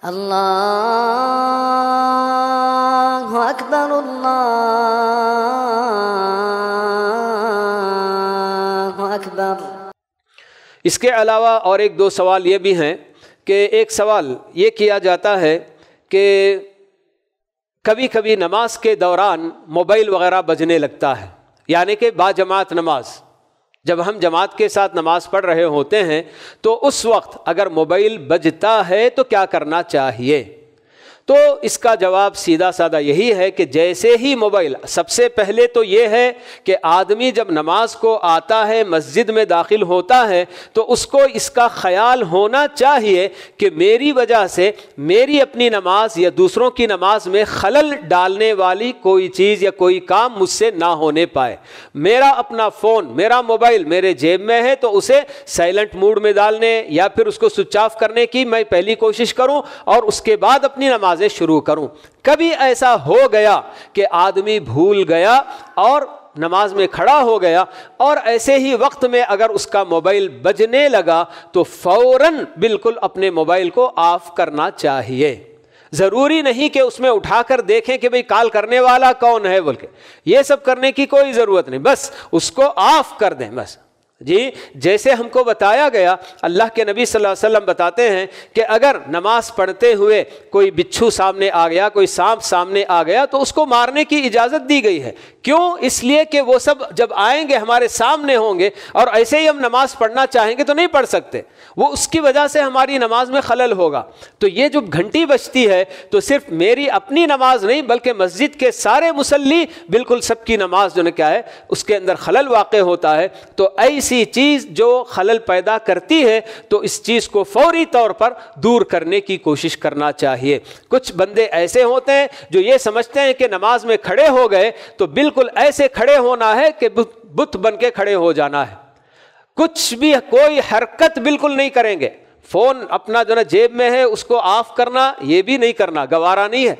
الله أكبر الله أكبر इसके अलावा और एक दो सवाल ये भी हैं कि एक सवाल ये किया जाता है कि कभी कभी नमाज के दौरान मोबाइल वगैरह बजने लगता है यानी कि बाजमात नमाज़ जब हम जमात के साथ नमाज पढ़ रहे होते हैं तो उस वक्त अगर मोबाइल बजता है तो क्या करना चाहिए तो इसका जवाब सीधा साधा यही है कि जैसे ही मोबाइल सबसे पहले तो ये है कि आदमी जब नमाज को आता है मस्जिद में दाखिल होता है तो उसको इसका ख्याल होना चाहिए कि मेरी वजह से मेरी अपनी नमाज या दूसरों की नमाज में खलल डालने वाली कोई चीज़ या कोई काम मुझसे ना होने पाए मेरा अपना फ़ोन मेरा मोबाइल मेरे जेब में है तो उसे साइलेंट मूड में डालने या फिर उसको स्विच ऑफ करने की मैं पहली कोशिश करूँ और उसके बाद अपनी नमाज नमाजें शुरू करूं कभी ऐसा हो गया कि आदमी भूल गया और नमाज में खड़ा हो गया और ऐसे ही वक्त में अगर उसका मोबाइल बजने लगा तो फौरन बिल्कुल अपने मोबाइल को ऑफ करना चाहिए ज़रूरी नहीं कि उसमें उठाकर देखें कि भाई कॉल करने वाला कौन है बोल के ये सब करने की कोई ज़रूरत नहीं बस उसको ऑफ कर दें बस जी जैसे हमको बताया गया अल्लाह के नबी सल्लल्लाहु अलैहि वसल्लम बताते हैं कि अगर नमाज पढ़ते हुए कोई बिच्छू सामने आ गया कोई सांप सामने आ गया तो उसको मारने की इजाज़त दी गई है क्यों इसलिए कि वो सब जब आएंगे हमारे सामने होंगे और ऐसे ही हम नमाज पढ़ना चाहेंगे तो नहीं पढ़ सकते वो उसकी वजह से हमारी नमाज में खलल होगा तो ये जो घंटी बजती है तो सिर्फ मेरी अपनी नमाज नहीं बल्कि मस्जिद के सारे मुसल्ली बिल्कुल सबकी नमाज जो ना क्या है उसके अंदर खलल वाक़ होता है तो ऐसे ऐसी चीज़ जो खलल पैदा करती है तो इस चीज़ को फौरी तौर पर दूर करने की कोशिश करना चाहिए कुछ बंदे ऐसे होते हैं जो ये समझते हैं कि नमाज में खड़े हो गए तो बिल्कुल ऐसे खड़े होना है कि बुत बन के खड़े हो जाना है कुछ भी कोई हरकत बिल्कुल नहीं करेंगे फ़ोन अपना जो ना जेब में है उसको ऑफ करना ये भी नहीं करना गवारा नहीं है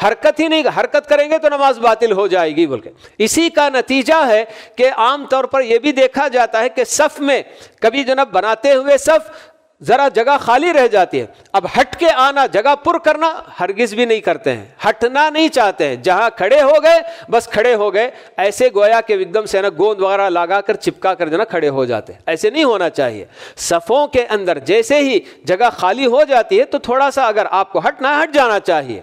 हरकत ही नहीं हरकत करेंगे तो नमाज बातिल हो जाएगी बोल के इसी का नतीजा है कि आमतौर पर यह भी देखा जाता है कि सफ़ में कभी जनाब बनाते हुए सफ़ ज़रा जगह खाली रह जाती है अब हट के आना जगह पुर करना हरगिज भी नहीं करते हैं हटना नहीं चाहते हैं जहाँ खड़े हो गए बस खड़े हो गए ऐसे गोया के एकदम से ना गोंद वगैरह लगा कर चिपका कर जो ना खड़े हो जाते हैं ऐसे नहीं होना चाहिए सफ़ों के अंदर जैसे ही जगह खाली हो जाती है तो थोड़ा सा अगर आपको हटना हट जाना चाहिए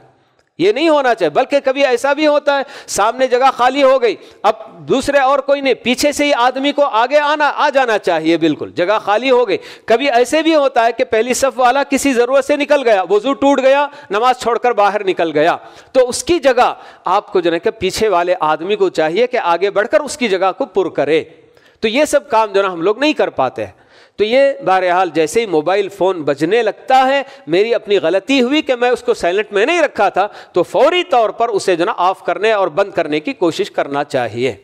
ये नहीं होना चाहिए बल्कि कभी ऐसा भी होता है सामने जगह खाली हो गई अब दूसरे और कोई नहीं पीछे से ही आदमी को आगे आना आ जाना चाहिए बिल्कुल जगह खाली हो गई कभी ऐसे भी होता है कि पहली सफ वाला किसी ज़रूरत से निकल गया वजू टूट गया नमाज छोड़कर बाहर निकल गया तो उसकी जगह आपको जो है कि पीछे वाले आदमी को चाहिए कि आगे बढ़कर उसकी जगह को पुर करे तो ये सब काम जो ना हम लोग नहीं कर पाते हैं तो ये बहरहाल जैसे ही मोबाइल फ़ोन बजने लगता है मेरी अपनी गलती हुई कि मैं उसको साइलेंट में नहीं रखा था तो फौरी तौर पर उसे जो ना ऑफ़ करने और बंद करने की कोशिश करना चाहिए